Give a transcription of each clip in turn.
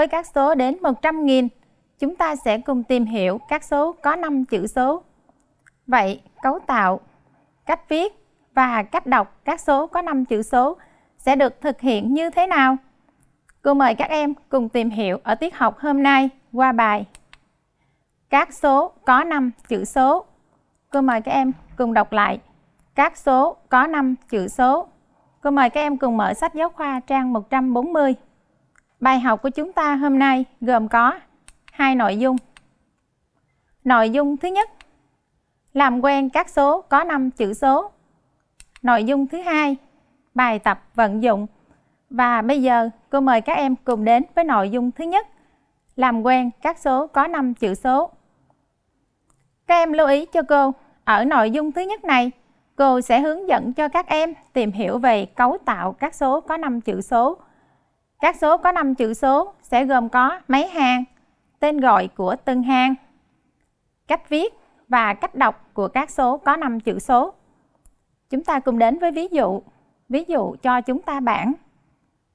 Với các số đến 100.000, chúng ta sẽ cùng tìm hiểu các số có 5 chữ số. Vậy, cấu tạo, cách viết và cách đọc các số có 5 chữ số sẽ được thực hiện như thế nào? Cô mời các em cùng tìm hiểu ở tiết học hôm nay qua bài Các số có 5 chữ số. Cô mời các em cùng đọc lại Các số có 5 chữ số. Cô mời các em cùng mở sách giáo khoa trang 140. Bài học của chúng ta hôm nay gồm có hai nội dung. Nội dung thứ nhất, làm quen các số có 5 chữ số. Nội dung thứ hai, bài tập vận dụng. Và bây giờ cô mời các em cùng đến với nội dung thứ nhất, làm quen các số có 5 chữ số. Các em lưu ý cho cô, ở nội dung thứ nhất này, cô sẽ hướng dẫn cho các em tìm hiểu về cấu tạo các số có 5 chữ số các số có 5 chữ số sẽ gồm có mấy hàng, tên gọi của từng hàng, cách viết và cách đọc của các số có 5 chữ số. Chúng ta cùng đến với ví dụ. Ví dụ cho chúng ta bảng.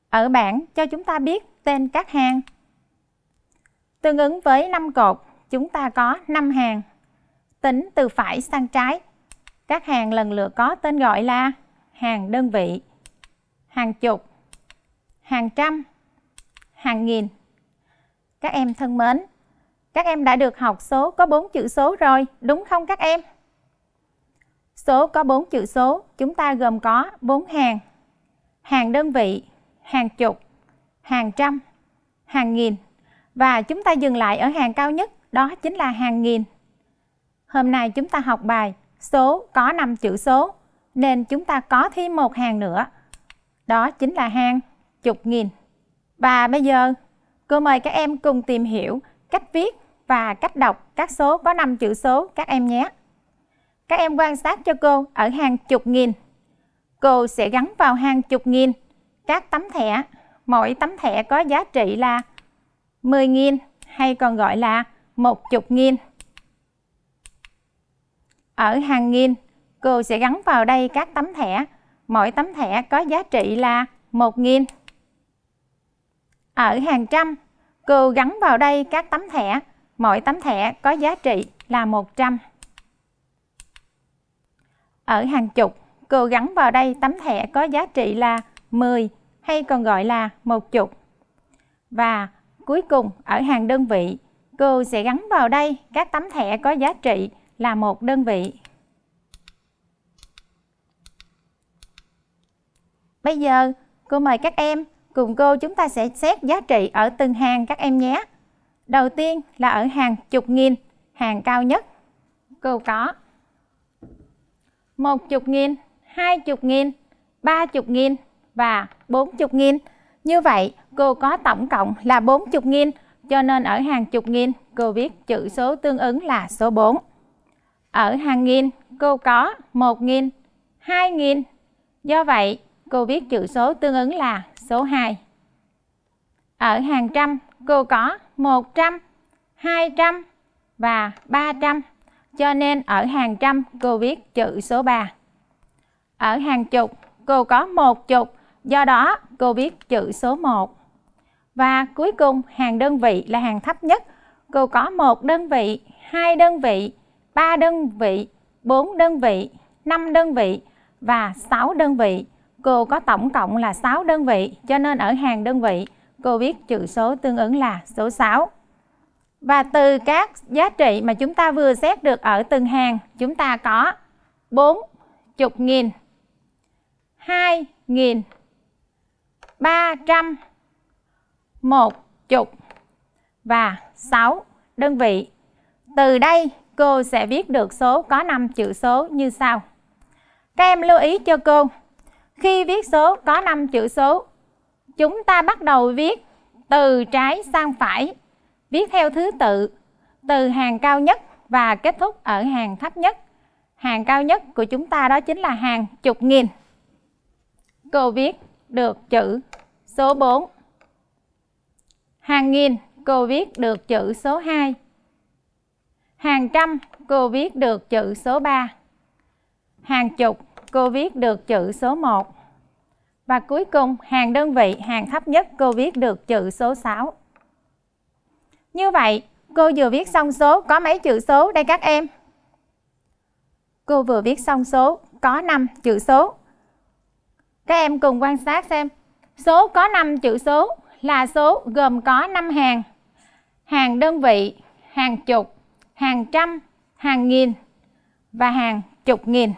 Ở bảng cho chúng ta biết tên các hàng. Tương ứng với 5 cột, chúng ta có 5 hàng. Tính từ phải sang trái. Các hàng lần lượt có tên gọi là hàng đơn vị, hàng chục, hàng trăm, hàng nghìn. Các em thân mến, các em đã được học số có 4 chữ số rồi, đúng không các em? Số có 4 chữ số chúng ta gồm có 4 hàng, hàng đơn vị, hàng chục, hàng trăm, hàng nghìn. Và chúng ta dừng lại ở hàng cao nhất, đó chính là hàng nghìn. Hôm nay chúng ta học bài số có 5 chữ số, nên chúng ta có thêm một hàng nữa. Đó chính là hàng chục nghìn. Và bây giờ, cô mời các em cùng tìm hiểu cách viết và cách đọc các số có 5 chữ số các em nhé. Các em quan sát cho cô ở hàng chục nghìn. Cô sẽ gắn vào hàng chục nghìn các tấm thẻ. Mỗi tấm thẻ có giá trị là 10.000 hay còn gọi là một chục nghìn. Ở hàng nghìn, cô sẽ gắn vào đây các tấm thẻ. Mỗi tấm thẻ có giá trị là 1.000. Ở hàng trăm, cừu gắn vào đây các tấm thẻ, mỗi tấm thẻ có giá trị là 100. Ở hàng chục, cừu gắn vào đây tấm thẻ có giá trị là 10 hay còn gọi là một chục. Và cuối cùng ở hàng đơn vị, cừu sẽ gắn vào đây các tấm thẻ có giá trị là một đơn vị. Bây giờ, cô mời các em Cùng cô chúng ta sẽ xét giá trị ở từng hàng các em nhé. Đầu tiên là ở hàng chục nghìn, hàng cao nhất. Cô có một chục nghìn, hai chục nghìn, ba chục nghìn và bốn chục nghìn. Như vậy cô có tổng cộng là bốn chục nghìn, cho nên ở hàng chục nghìn cô viết chữ số tương ứng là số 4. Ở hàng nghìn cô có một nghìn, hai nghìn. Do vậy cô viết chữ số tương ứng là số 2. Ở hàng trăm, cô có 100, 200 và 300. Cho nên ở hàng trăm, cô viết chữ số 3. Ở hàng chục, cô có một chục, do đó cô viết chữ số 1. Và cuối cùng, hàng đơn vị là hàng thấp nhất. Cô có một đơn vị, hai đơn vị, ba đơn vị, 4 đơn vị, 5 đơn vị và 6 đơn vị. Cô có tổng cộng là 6 đơn vị, cho nên ở hàng đơn vị, cô viết chữ số tương ứng là số 6. Và từ các giá trị mà chúng ta vừa xét được ở từng hàng, chúng ta có 4 chục nghìn, 2 nghìn, 300, 1 chục và 6 đơn vị. Từ đây cô sẽ viết được số có 5 chữ số như sau. Các em lưu ý cho cô khi viết số có 5 chữ số, chúng ta bắt đầu viết từ trái sang phải, viết theo thứ tự, từ hàng cao nhất và kết thúc ở hàng thấp nhất. Hàng cao nhất của chúng ta đó chính là hàng chục nghìn. Cô viết được chữ số 4. Hàng nghìn, cô viết được chữ số 2. Hàng trăm, cô viết được chữ số 3. Hàng chục, cô viết được chữ số 1. Và cuối cùng, hàng đơn vị, hàng thấp nhất cô viết được chữ số 6. Như vậy, cô vừa viết xong số, có mấy chữ số đây các em? Cô vừa viết xong số, có 5 chữ số. Các em cùng quan sát xem, số có 5 chữ số là số gồm có 5 hàng. Hàng đơn vị, hàng chục, hàng trăm, hàng nghìn và hàng chục nghìn.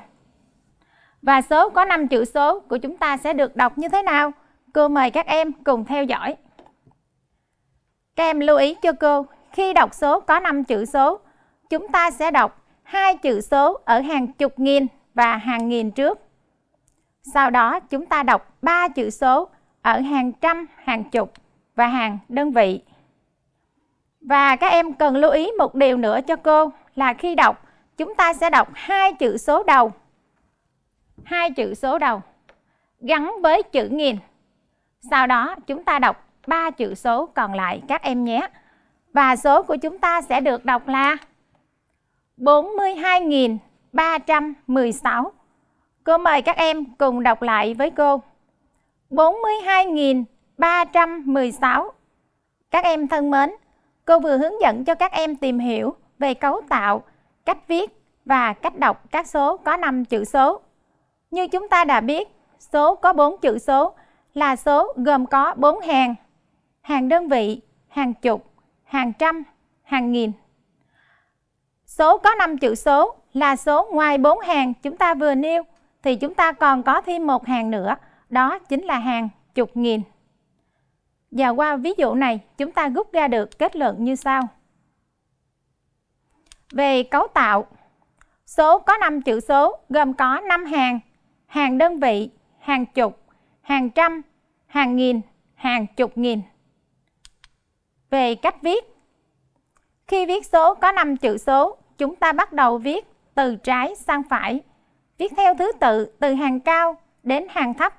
Và số có 5 chữ số của chúng ta sẽ được đọc như thế nào? Cô mời các em cùng theo dõi. Các em lưu ý cho cô, khi đọc số có 5 chữ số, chúng ta sẽ đọc hai chữ số ở hàng chục nghìn và hàng nghìn trước. Sau đó chúng ta đọc ba chữ số ở hàng trăm, hàng chục và hàng đơn vị. Và các em cần lưu ý một điều nữa cho cô là khi đọc, chúng ta sẽ đọc hai chữ số đầu hai chữ số đầu gắn với chữ nghìn. Sau đó chúng ta đọc ba chữ số còn lại các em nhé. Và số của chúng ta sẽ được đọc là 42.316. Cô mời các em cùng đọc lại với cô. 42.316. Các em thân mến, cô vừa hướng dẫn cho các em tìm hiểu về cấu tạo, cách viết và cách đọc các số có 5 chữ số. Như chúng ta đã biết, số có 4 chữ số là số gồm có 4 hàng, hàng đơn vị, hàng chục, hàng trăm, hàng nghìn. Số có 5 chữ số là số ngoài 4 hàng chúng ta vừa nêu thì chúng ta còn có thêm một hàng nữa, đó chính là hàng chục nghìn. Và qua ví dụ này, chúng ta rút ra được kết luận như sau. Về cấu tạo, số có 5 chữ số gồm có 5 hàng hàng đơn vị, hàng chục, hàng trăm, hàng nghìn, hàng chục nghìn. Về cách viết Khi viết số có 5 chữ số, chúng ta bắt đầu viết từ trái sang phải. Viết theo thứ tự từ hàng cao đến hàng thấp,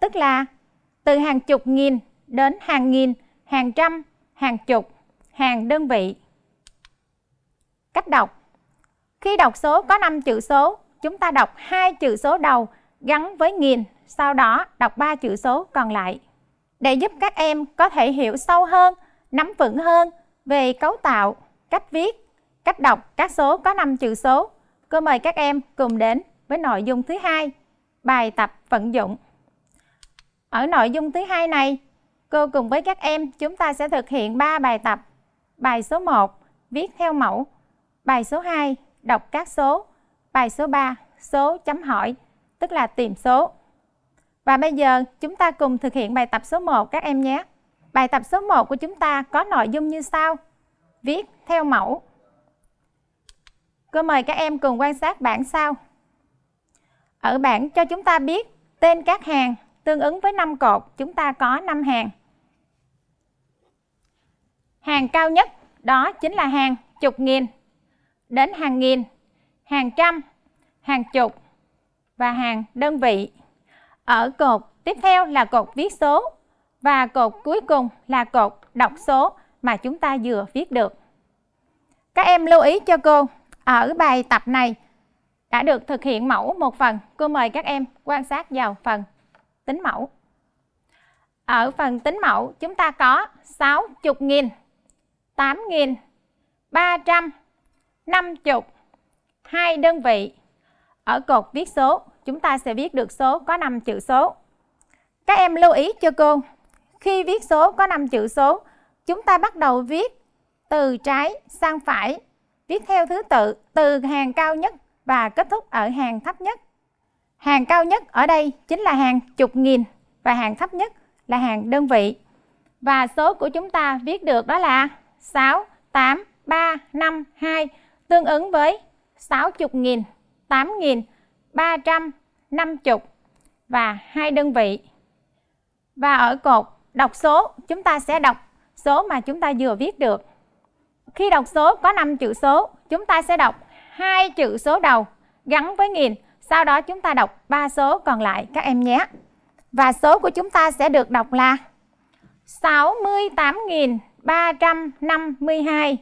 tức là từ hàng chục nghìn đến hàng nghìn, hàng trăm, hàng chục, hàng đơn vị. Cách đọc Khi đọc số có 5 chữ số, chúng ta đọc hai chữ số đầu gắn với nghìn, sau đó đọc ba chữ số còn lại. Để giúp các em có thể hiểu sâu hơn, nắm vững hơn về cấu tạo, cách viết, cách đọc các số có 5 chữ số, cô mời các em cùng đến với nội dung thứ hai, bài tập vận dụng. Ở nội dung thứ hai này, cô cùng với các em chúng ta sẽ thực hiện 3 bài tập. Bài số 1 viết theo mẫu, bài số 2 đọc các số, bài số 3 số chấm hỏi tức là tìm số. Và bây giờ chúng ta cùng thực hiện bài tập số 1 các em nhé. Bài tập số 1 của chúng ta có nội dung như sau. Viết theo mẫu. Cô mời các em cùng quan sát bảng sau. Ở bảng cho chúng ta biết tên các hàng tương ứng với 5 cột, chúng ta có 5 hàng. Hàng cao nhất đó chính là hàng chục nghìn, đến hàng nghìn, hàng trăm, hàng chục, và hàng đơn vị. Ở cột tiếp theo là cột viết số và cột cuối cùng là cột đọc số mà chúng ta vừa viết được. Các em lưu ý cho cô, ở bài tập này đã được thực hiện mẫu một phần. Cô mời các em quan sát vào phần tính mẫu. Ở phần tính mẫu chúng ta có 60.000, 8.000, 300, 50, hai đơn vị ở cột viết số chúng ta sẽ viết được số có 5 chữ số. Các em lưu ý cho cô, khi viết số có 5 chữ số, chúng ta bắt đầu viết từ trái sang phải, viết theo thứ tự từ hàng cao nhất và kết thúc ở hàng thấp nhất. Hàng cao nhất ở đây chính là hàng chục nghìn và hàng thấp nhất là hàng đơn vị. Và số của chúng ta viết được đó là 6, 8, 3, 5, 2 tương ứng với 60.000, 8.000 300, 50 và hai đơn vị. Và ở cột đọc số, chúng ta sẽ đọc số mà chúng ta vừa viết được. Khi đọc số có 5 chữ số, chúng ta sẽ đọc hai chữ số đầu gắn với nghìn, sau đó chúng ta đọc ba số còn lại các em nhé. Và số của chúng ta sẽ được đọc là 68.352.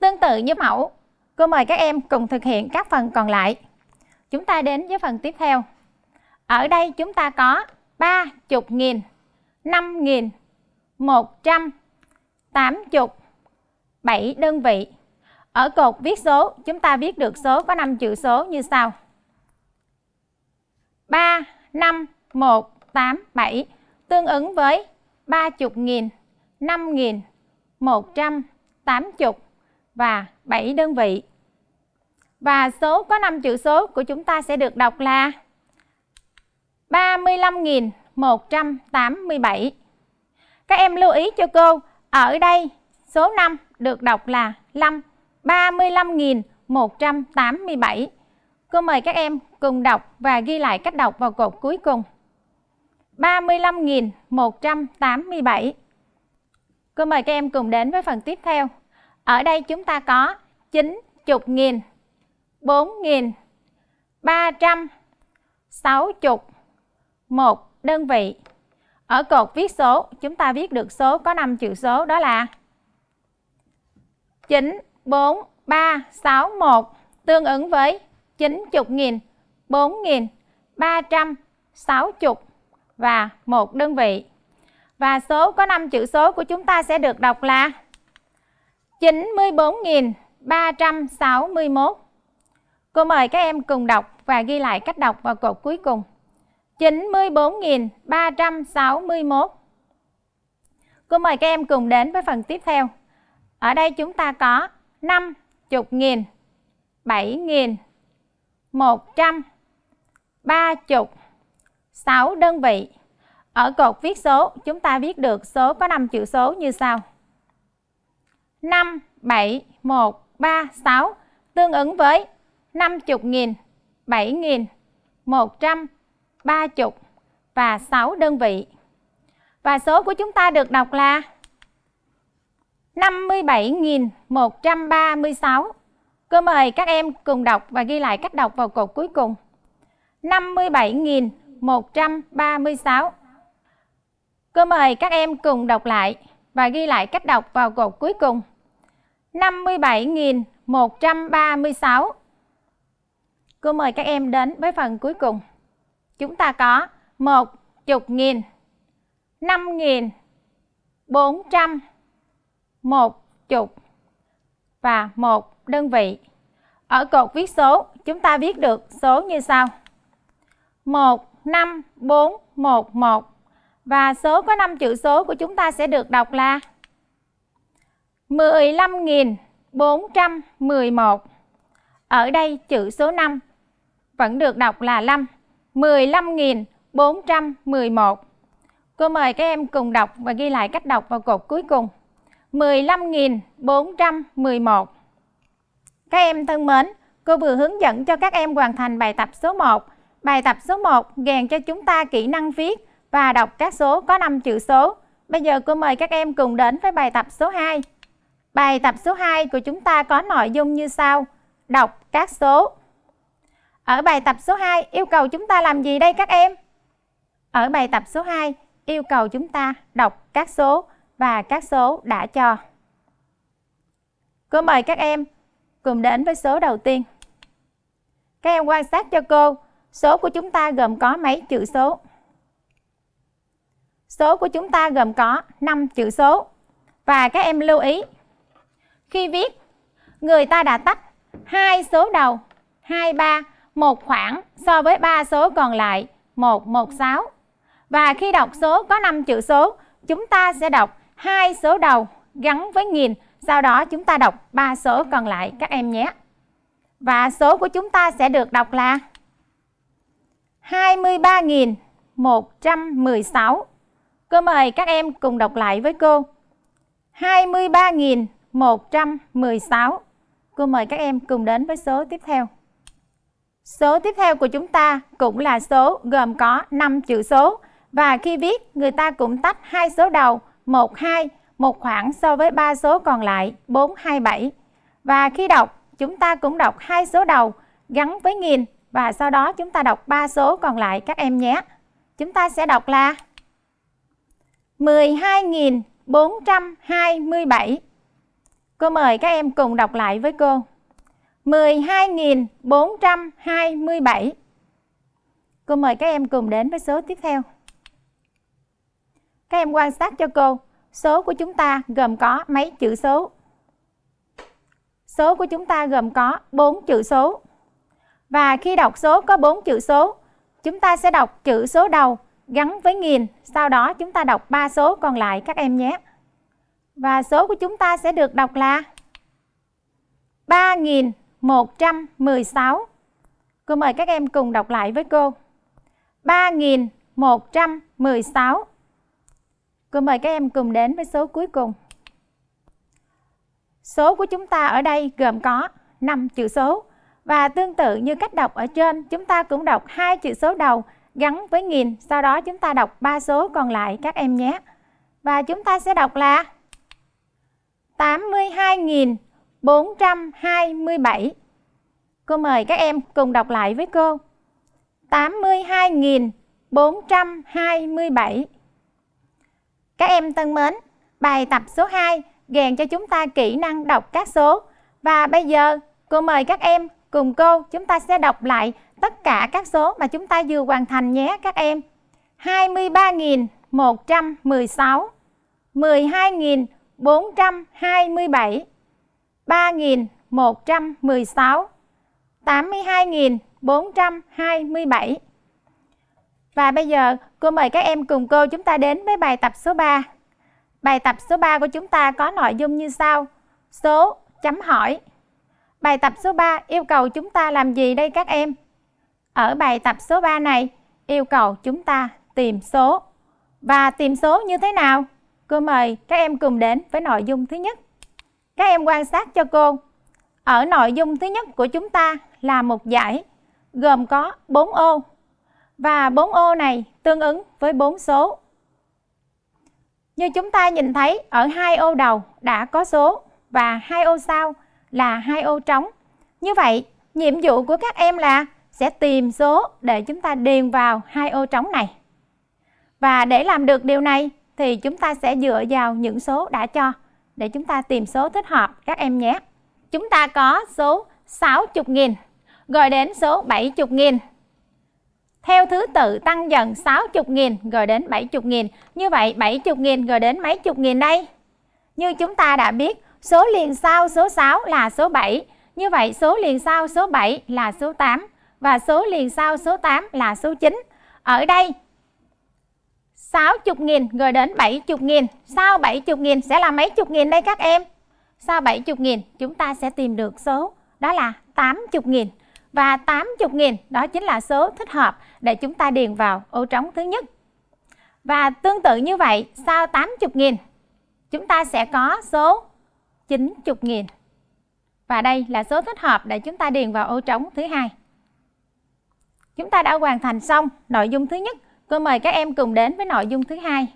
Tương tự như mẫu, cô mời các em cùng thực hiện các phần còn lại. Chúng ta đến với phần tiếp theo. Ở đây chúng ta có 30.000, 5.000, 100, chục 7 đơn vị. Ở cột viết số, chúng ta viết được số có 5 chữ số như sau. 3, 5, 1, 8, 7 tương ứng với 30.000, 5.000, 100, chục và 7 đơn vị. Và số có 5 chữ số của chúng ta sẽ được đọc là 35.187. Các em lưu ý cho cô, ở đây số 5 được đọc là 5, 35.187. Cô mời các em cùng đọc và ghi lại cách đọc vào cột cuối cùng. 35.187. Cô mời các em cùng đến với phần tiếp theo. Ở đây chúng ta có 90.000 4 một đơn vị. Ở cột viết số, chúng ta viết được số có 5 chữ số đó là 94361 tương ứng với 90.000, 4.360 và một đơn vị. Và số có 5 chữ số của chúng ta sẽ được đọc là 94.361. Cô mời các em cùng đọc và ghi lại cách đọc vào cột cuối cùng. 94.361 Cô mời các em cùng đến với phần tiếp theo. Ở đây chúng ta có 50.000, 7.000, 100, 30, 6 đơn vị. Ở cột viết số, chúng ta viết được số có 5 chữ số như sau. 5, 7, 1, 3, 6 tương ứng với 50.000, 7.000, 100, 30 và 6 đơn vị. Và số của chúng ta được đọc là 57.136. Cô mời các em cùng đọc và ghi lại cách đọc vào cột cuối cùng. 57.136. Cô mời các em cùng đọc lại và ghi lại cách đọc vào cột cuối cùng. 57.136. Cô mời các em đến với phần cuối cùng. Chúng ta có một chục nghìn, năm nghìn, bốn trăm một chục và một đơn vị. Ở cột viết số, chúng ta viết được số như sau. 1, 5, 4, 1, 1. Và số có 5 chữ số của chúng ta sẽ được đọc là 15.411. Ở đây chữ số 5 vẫn được đọc là 5, 15.411. Cô mời các em cùng đọc và ghi lại cách đọc vào cột cuối cùng. 15.411. Các em thân mến, cô vừa hướng dẫn cho các em hoàn thành bài tập số 1. Bài tập số 1 gàn cho chúng ta kỹ năng viết và đọc các số có 5 chữ số. Bây giờ cô mời các em cùng đến với bài tập số 2. Bài tập số 2 của chúng ta có nội dung như sau. Đọc các số ở bài tập số 2 yêu cầu chúng ta làm gì đây các em? Ở bài tập số 2 yêu cầu chúng ta đọc các số và các số đã cho. Cô mời các em cùng đến với số đầu tiên. Các em quan sát cho cô, số của chúng ta gồm có mấy chữ số? Số của chúng ta gồm có 5 chữ số. Và các em lưu ý, khi viết, người ta đã tách hai số đầu 23 một khoảng so với ba số còn lại 116. Và khi đọc số có 5 chữ số, chúng ta sẽ đọc hai số đầu gắn với nghìn, sau đó chúng ta đọc ba số còn lại các em nhé. Và số của chúng ta sẽ được đọc là 23.116. Cô mời các em cùng đọc lại với cô. 23.116. Cô mời các em cùng đến với số tiếp theo. Số tiếp theo của chúng ta cũng là số gồm có 5 chữ số và khi viết người ta cũng tách hai số đầu 12 một khoảng so với ba số còn lại 427. Và khi đọc, chúng ta cũng đọc hai số đầu gắn với nghìn và sau đó chúng ta đọc ba số còn lại các em nhé. Chúng ta sẽ đọc là 12.427. Cô mời các em cùng đọc lại với cô. 12.427. Cô mời các em cùng đến với số tiếp theo. Các em quan sát cho cô, số của chúng ta gồm có mấy chữ số? Số của chúng ta gồm có 4 chữ số. Và khi đọc số có 4 chữ số, chúng ta sẽ đọc chữ số đầu gắn với nghìn, sau đó chúng ta đọc ba số còn lại các em nhé. Và số của chúng ta sẽ được đọc là 3000 116. Cô mời các em cùng đọc lại với cô. 3116. Cô mời các em cùng đến với số cuối cùng. Số của chúng ta ở đây gồm có 5 chữ số và tương tự như cách đọc ở trên, chúng ta cũng đọc hai chữ số đầu gắn với nghìn, sau đó chúng ta đọc ba số còn lại các em nhé. Và chúng ta sẽ đọc là 82.000 427. Cô mời các em cùng đọc lại với cô. 82.427. Các em thân mến, bài tập số 2 gàn cho chúng ta kỹ năng đọc các số. Và bây giờ, cô mời các em cùng cô chúng ta sẽ đọc lại tất cả các số mà chúng ta vừa hoàn thành nhé các em. 23.116 12 bảy 3.116, 82.427. Và bây giờ cô mời các em cùng cô chúng ta đến với bài tập số 3. Bài tập số 3 của chúng ta có nội dung như sau. Số chấm hỏi. Bài tập số 3 yêu cầu chúng ta làm gì đây các em? Ở bài tập số 3 này yêu cầu chúng ta tìm số. Và tìm số như thế nào? Cô mời các em cùng đến với nội dung thứ nhất. Các em quan sát cho cô. Ở nội dung thứ nhất của chúng ta là một giải gồm có 4 ô và 4 ô này tương ứng với 4 số. Như chúng ta nhìn thấy ở hai ô đầu đã có số và hai ô sau là hai ô trống. Như vậy, nhiệm vụ của các em là sẽ tìm số để chúng ta điền vào hai ô trống này. Và để làm được điều này thì chúng ta sẽ dựa vào những số đã cho để chúng ta tìm số thích hợp các em nhé. Chúng ta có số 60.000 rồi đến số 70.000. Theo thứ tự tăng dần 60.000 rồi đến 70.000. Như vậy 70.000 rồi đến mấy chục nghìn đây? Như chúng ta đã biết, số liền sau số 6 là số 7. Như vậy số liền sau số 7 là số 8 và số liền sau số 8 là số 9. Ở đây 60.000 rồi đến 70.000. Sau 70.000 sẽ là mấy chục nghìn đây các em? Sau 70.000 chúng ta sẽ tìm được số đó là 80.000. Và 80.000 đó chính là số thích hợp để chúng ta điền vào ô trống thứ nhất. Và tương tự như vậy, sau 80.000 chúng ta sẽ có số 90.000. Và đây là số thích hợp để chúng ta điền vào ô trống thứ hai. Chúng ta đã hoàn thành xong nội dung thứ nhất Cô mời các em cùng đến với nội dung thứ hai.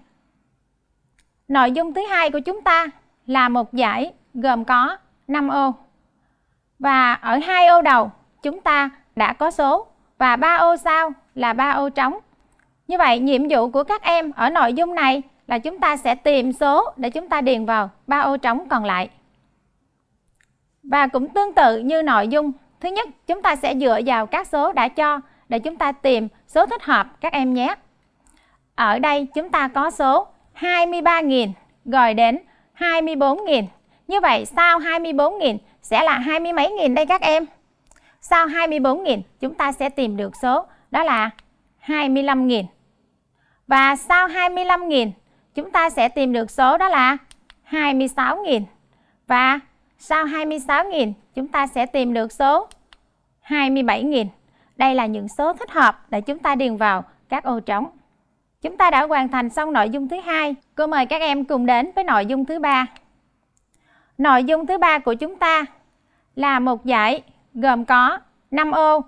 Nội dung thứ hai của chúng ta là một giải gồm có 5 ô. Và ở hai ô đầu chúng ta đã có số và ba ô sau là ba ô trống. Như vậy nhiệm vụ của các em ở nội dung này là chúng ta sẽ tìm số để chúng ta điền vào ba ô trống còn lại. Và cũng tương tự như nội dung, thứ nhất chúng ta sẽ dựa vào các số đã cho để chúng ta tìm số thích hợp các em nhé. Ở đây chúng ta có số 23.000 gọi đến 24.000. Như vậy sau 24.000 sẽ là hai mươi mấy nghìn đây các em. Sau 24.000 chúng ta sẽ tìm được số đó là 25.000. Và sau 25.000 chúng ta sẽ tìm được số đó là 26.000. Và sau 26.000 chúng ta sẽ tìm được số 27.000. Đây là những số thích hợp để chúng ta điền vào các ô trống. Chúng ta đã hoàn thành xong nội dung thứ hai. Cô mời các em cùng đến với nội dung thứ ba. Nội dung thứ ba của chúng ta là một dãy gồm có 5 ô.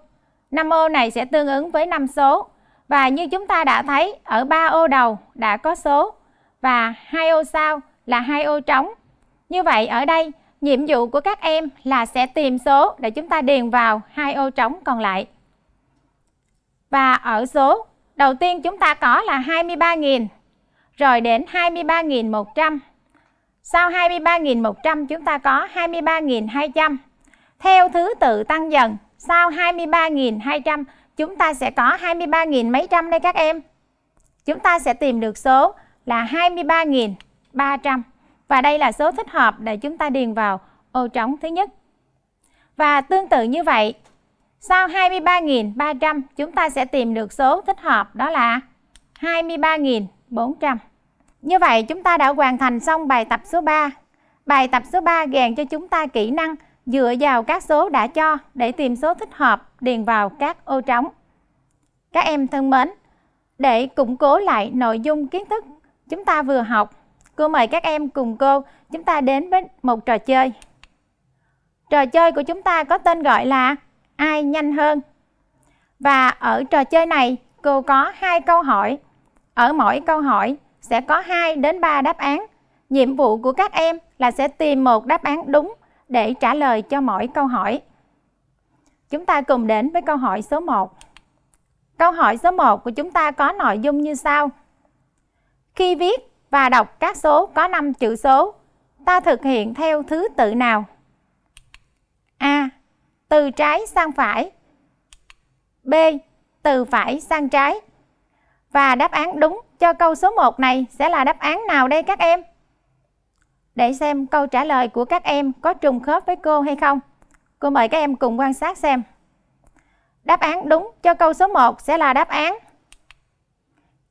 5 ô này sẽ tương ứng với 5 số. Và như chúng ta đã thấy ở 3 ô đầu đã có số và hai ô sau là hai ô trống. Như vậy ở đây nhiệm vụ của các em là sẽ tìm số để chúng ta điền vào hai ô trống còn lại. Và ở số đầu tiên chúng ta có là 23.000, rồi đến 23.100. Sau 23.100 chúng ta có 23.200. Theo thứ tự tăng dần, sau 23.200 chúng ta sẽ có 23.000 mấy trăm đây các em. Chúng ta sẽ tìm được số là 23.300. Và đây là số thích hợp để chúng ta điền vào ô trống thứ nhất. Và tương tự như vậy, sau 23.300 chúng ta sẽ tìm được số thích hợp đó là 23.400. Như vậy chúng ta đã hoàn thành xong bài tập số 3. Bài tập số 3 gàn cho chúng ta kỹ năng dựa vào các số đã cho để tìm số thích hợp điền vào các ô trống. Các em thân mến, để củng cố lại nội dung kiến thức chúng ta vừa học, cô mời các em cùng cô chúng ta đến với một trò chơi. Trò chơi của chúng ta có tên gọi là ai nhanh hơn. Và ở trò chơi này, cô có hai câu hỏi. Ở mỗi câu hỏi sẽ có 2 đến 3 đáp án. Nhiệm vụ của các em là sẽ tìm một đáp án đúng để trả lời cho mỗi câu hỏi. Chúng ta cùng đến với câu hỏi số 1. Câu hỏi số 1 của chúng ta có nội dung như sau. Khi viết và đọc các số có 5 chữ số, ta thực hiện theo thứ tự nào? A từ trái sang phải. B. Từ phải sang trái. Và đáp án đúng cho câu số 1 này sẽ là đáp án nào đây các em? Để xem câu trả lời của các em có trùng khớp với cô hay không. Cô mời các em cùng quan sát xem. Đáp án đúng cho câu số 1 sẽ là đáp án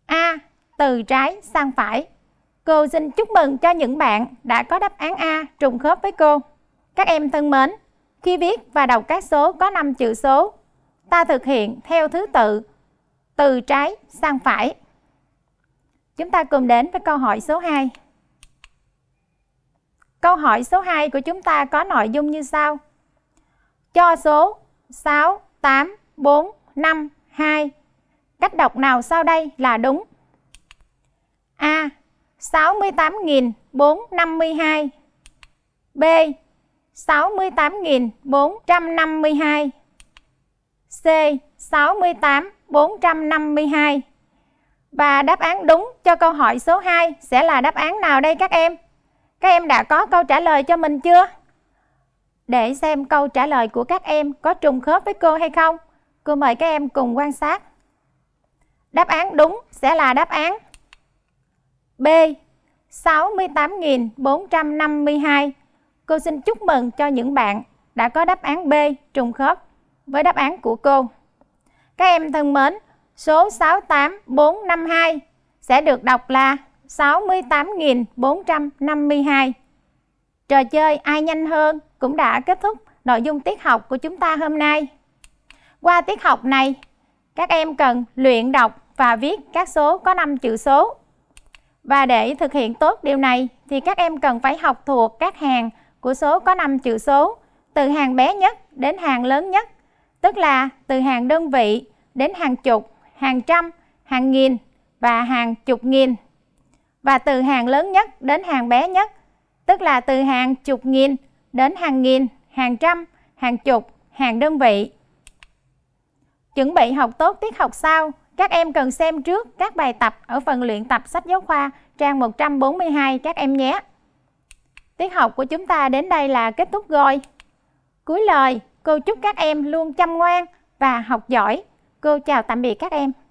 A. Từ trái sang phải. Cô xin chúc mừng cho những bạn đã có đáp án A trùng khớp với cô. Các em thân mến, khi viết và đọc các số có 5 chữ số, ta thực hiện theo thứ tự từ trái sang phải. Chúng ta cùng đến với câu hỏi số 2. Câu hỏi số 2 của chúng ta có nội dung như sau. Cho số 6, 8, 4, 5, 2. Cách đọc nào sau đây là đúng? A. 68.452 B. 68.452 C 68.452 Và đáp án đúng cho câu hỏi số 2 sẽ là đáp án nào đây các em? Các em đã có câu trả lời cho mình chưa? Để xem câu trả lời của các em có trùng khớp với cô hay không, cô mời các em cùng quan sát. Đáp án đúng sẽ là đáp án B 68.452 Cô xin chúc mừng cho những bạn đã có đáp án B trùng khớp với đáp án của cô. Các em thân mến, số 68452 sẽ được đọc là 68.452. Trò chơi Ai Nhanh Hơn cũng đã kết thúc nội dung tiết học của chúng ta hôm nay. Qua tiết học này, các em cần luyện đọc và viết các số có 5 chữ số. Và để thực hiện tốt điều này thì các em cần phải học thuộc các hàng của số có 5 chữ số từ hàng bé nhất đến hàng lớn nhất, tức là từ hàng đơn vị đến hàng chục, hàng trăm, hàng nghìn và hàng chục nghìn. Và từ hàng lớn nhất đến hàng bé nhất, tức là từ hàng chục nghìn đến hàng nghìn, hàng trăm, hàng chục, hàng đơn vị. Chuẩn bị học tốt tiết học sau, các em cần xem trước các bài tập ở phần luyện tập sách giáo khoa trang 142 các em nhé. Tiết học của chúng ta đến đây là kết thúc rồi. Cuối lời, cô chúc các em luôn chăm ngoan và học giỏi. Cô chào tạm biệt các em.